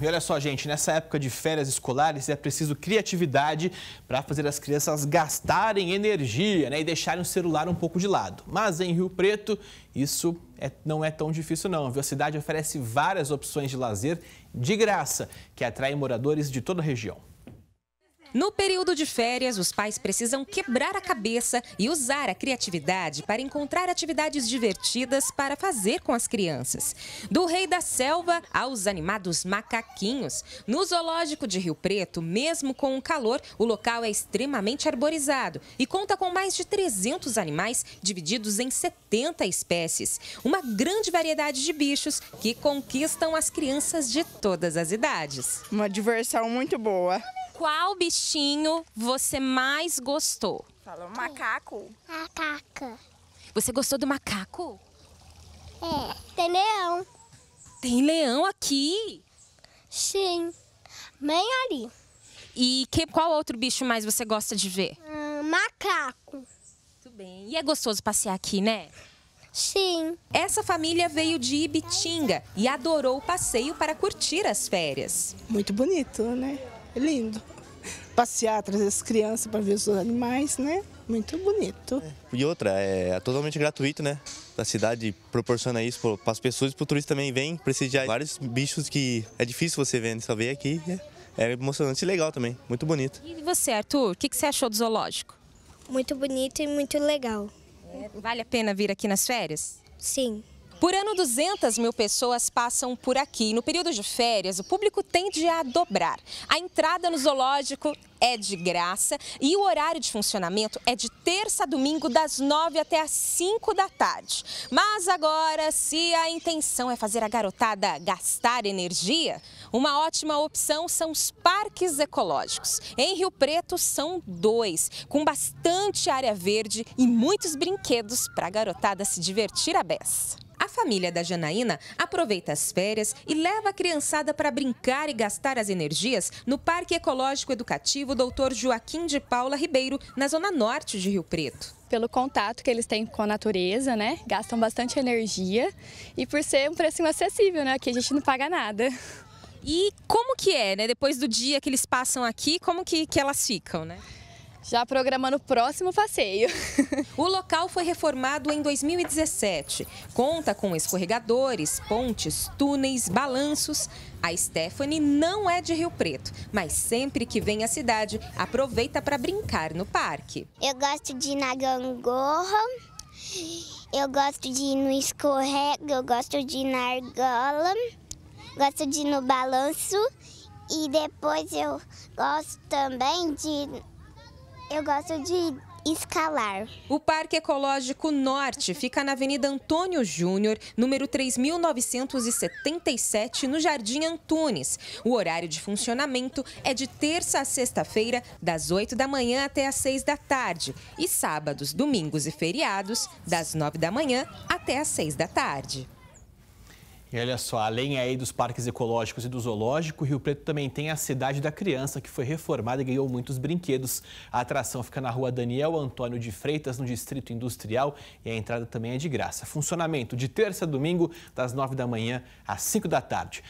E olha só, gente, nessa época de férias escolares é preciso criatividade para fazer as crianças gastarem energia né, e deixarem o celular um pouco de lado. Mas em Rio Preto, isso é, não é tão difícil não, viu? A cidade oferece várias opções de lazer de graça, que atraem moradores de toda a região. No período de férias, os pais precisam quebrar a cabeça e usar a criatividade para encontrar atividades divertidas para fazer com as crianças. Do rei da selva aos animados macaquinhos. No zoológico de Rio Preto, mesmo com o calor, o local é extremamente arborizado e conta com mais de 300 animais divididos em 70 espécies. Uma grande variedade de bichos que conquistam as crianças de todas as idades. Uma diversão muito boa. Qual bichinho você mais gostou? Falou macaco. Macaca. Você gostou do macaco? É. Tem leão. Tem leão aqui? Sim. Bem ali. E que, qual outro bicho mais você gosta de ver? Hum, macaco. Muito bem. E é gostoso passear aqui, né? Sim. Essa família veio de Ibitinga e adorou o passeio para curtir as férias. Muito bonito, né? É lindo. Passear, trazer as crianças para ver os animais, né? Muito bonito. É. E outra, é totalmente gratuito, né? A cidade proporciona isso para as pessoas e para o turista também vem prestigiar vários bichos que é difícil você ver, né? só ver aqui. É, é, emocionante e legal também, muito bonito. E você, Arthur, o que, que você achou do zoológico? Muito bonito e muito legal. Vale a pena vir aqui nas férias? Sim. Por ano, 200 mil pessoas passam por aqui. No período de férias, o público tende a dobrar. A entrada no zoológico é de graça e o horário de funcionamento é de terça a domingo, das 9 até as 5 da tarde. Mas agora, se a intenção é fazer a garotada gastar energia, uma ótima opção são os parques ecológicos. Em Rio Preto são dois, com bastante área verde e muitos brinquedos para a garotada se divertir à beça. A família da Janaína aproveita as férias e leva a criançada para brincar e gastar as energias no Parque Ecológico Educativo Dr. Joaquim de Paula Ribeiro, na zona norte de Rio Preto pelo contato que eles têm com a natureza, né? Gastam bastante energia e por ser um preço acessível, né? Aqui a gente não paga nada. E como que é, né? Depois do dia que eles passam aqui, como que, que elas ficam, né? já programando o próximo passeio. O local foi reformado em 2017. Conta com escorregadores, pontes, túneis, balanços. A Stephanie não é de Rio Preto, mas sempre que vem à cidade, aproveita para brincar no parque. Eu gosto de ir na gangorra, eu gosto de ir no escorrega, eu gosto de ir na argola, gosto de ir no balanço e depois eu gosto também de eu gosto de escalar. O Parque Ecológico Norte fica na Avenida Antônio Júnior, número 3977, no Jardim Antunes. O horário de funcionamento é de terça a sexta-feira, das 8 da manhã até às 6 da tarde, e sábados, domingos e feriados, das 9 da manhã até às 6 da tarde. E olha só, além aí dos parques ecológicos e do zoológico, Rio Preto também tem a Cidade da Criança, que foi reformada e ganhou muitos brinquedos. A atração fica na rua Daniel Antônio de Freitas, no Distrito Industrial, e a entrada também é de graça. Funcionamento de terça a domingo, das nove da manhã às cinco da tarde.